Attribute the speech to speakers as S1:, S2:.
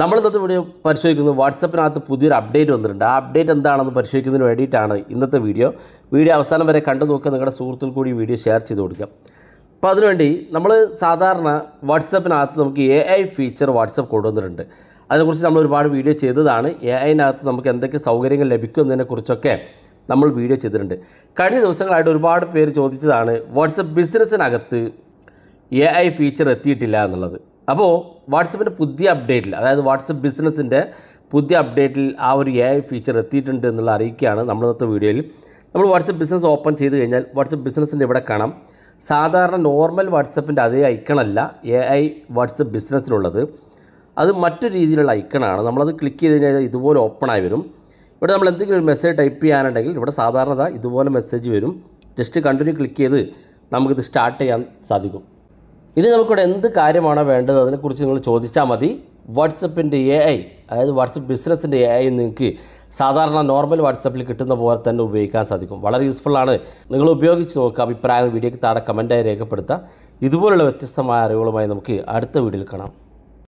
S1: നമ്മൾ ഇന്നത്തെ വീഡിയോ പരിശോധിക്കുന്നത് വാട്സപ്പിനകത്ത് പുതിയൊരു അപ്ഡേറ്റ് വന്നിട്ടുണ്ട് ആ അപ്ഡേറ്റ് എന്താണെന്ന് പരിശോധിക്കുന്നതിന് വേണ്ടിയിട്ടാണ് ഇന്നത്തെ വീഡിയോ വീഡിയോ അവസാനം വരെ കണ്ടു നോക്കുക നിങ്ങളുടെ സുഹൃത്തുക്കൾ കൂടി വീഡിയോ ഷെയർ ചെയ്ത് കൊടുക്കുക അപ്പോൾ അതിനുവേണ്ടി നമ്മൾ സാധാരണ വാട്സപ്പിനകത്ത് നമുക്ക് എ ഐ ഫീച്ചർ വാട്സപ്പ് കൊണ്ടുവന്നിട്ടുണ്ട് അതിനെക്കുറിച്ച് നമ്മൾ ഒരുപാട് വീഡിയോ ചെയ്തതാണ് എ ഐനകത്ത് നമുക്ക് എന്തൊക്കെ സൗകര്യങ്ങൾ ലഭിക്കുന്നതിനെക്കുറിച്ചൊക്കെ നമ്മൾ വീഡിയോ ചെയ്തിട്ടുണ്ട് കഴിഞ്ഞ ദിവസങ്ങളായിട്ട് ഒരുപാട് പേര് ചോദിച്ചതാണ് വാട്സപ്പ് ബിസിനസ്സിനകത്ത് എ ഐ ഫീച്ചർ എത്തിയിട്ടില്ല എന്നുള്ളത് അപ്പോൾ വാട്സപ്പിൻ്റെ പുതിയ അപ്ഡേറ്റിൽ അതായത് വാട്സപ്പ് ബിസിനസ്സിൻ്റെ പുതിയ അപ്ഡേറ്റിൽ ആ ഒരു എ ഐ ഫീച്ചർ എത്തിയിട്ടുണ്ട് എന്നുള്ള അറിയിക്കുകയാണ് നമ്മൾ ഇന്നത്തെ വീഡിയോയിൽ നമ്മൾ വാട്സപ്പ് ബിസിനസ് ഓപ്പൺ ചെയ്ത് കഴിഞ്ഞാൽ വാട്സപ്പ് ബിസിനസ്സിൻ്റെ ഇവിടെ കാണാം സാധാരണ നോർമൽ വാട്സപ്പിൻ്റെ അതേ ഐക്കണല്ല എ ഐ വാട്സപ്പ് ബിസിനസ്സിനുള്ളത് അത് മറ്റു രീതിയിലുള്ള ഐക്കണാണ് നമ്മളത് ക്ലിക്ക് ചെയ്ത് കഴിഞ്ഞാൽ ഇതുപോലെ ഓപ്പൺ ആയി വരും ഇവിടെ നമ്മൾ എന്തെങ്കിലും ഒരു മെസ്സേജ് ടൈപ്പ് ചെയ്യാനുണ്ടെങ്കിൽ ഇവിടെ സാധാരണ ഇതുപോലെ മെസ്സേജ് വരും ജസ്റ്റ് കണ്ടിന്യൂ ക്ലിക്ക് ചെയ്ത് നമുക്കിത് സ്റ്റാർട്ട് ചെയ്യാൻ സാധിക്കും ഇനി നമുക്കിവിടെ എന്ത് കാര്യമാണോ വേണ്ടത് അതിനെക്കുറിച്ച് നിങ്ങൾ ചോദിച്ചാൽ മതി വാട്സപ്പിൻ്റെ എ ഐ അതായത് വാട്സപ്പ് ബിസിനസ്സിൻ്റെ എ ഐ നിങ്ങൾക്ക് സാധാരണ നോർമൽ വാട്സപ്പിൽ കിട്ടുന്ന പോലെ തന്നെ ഉപയോഗിക്കാൻ സാധിക്കും വളരെ യൂസ്ഫുള്ളാണ് നിങ്ങൾ ഉപയോഗിച്ച് നോക്കുക അഭിപ്രായങ്ങൾ വീഡിയോക്ക് താഴെ കമൻറ്റായി രേഖപ്പെടുത്തുക ഇതുപോലുള്ള വ്യത്യസ്തമായ അറിവുകളുമായി നമുക്ക് അടുത്ത വീഡിയോയിൽ കാണാം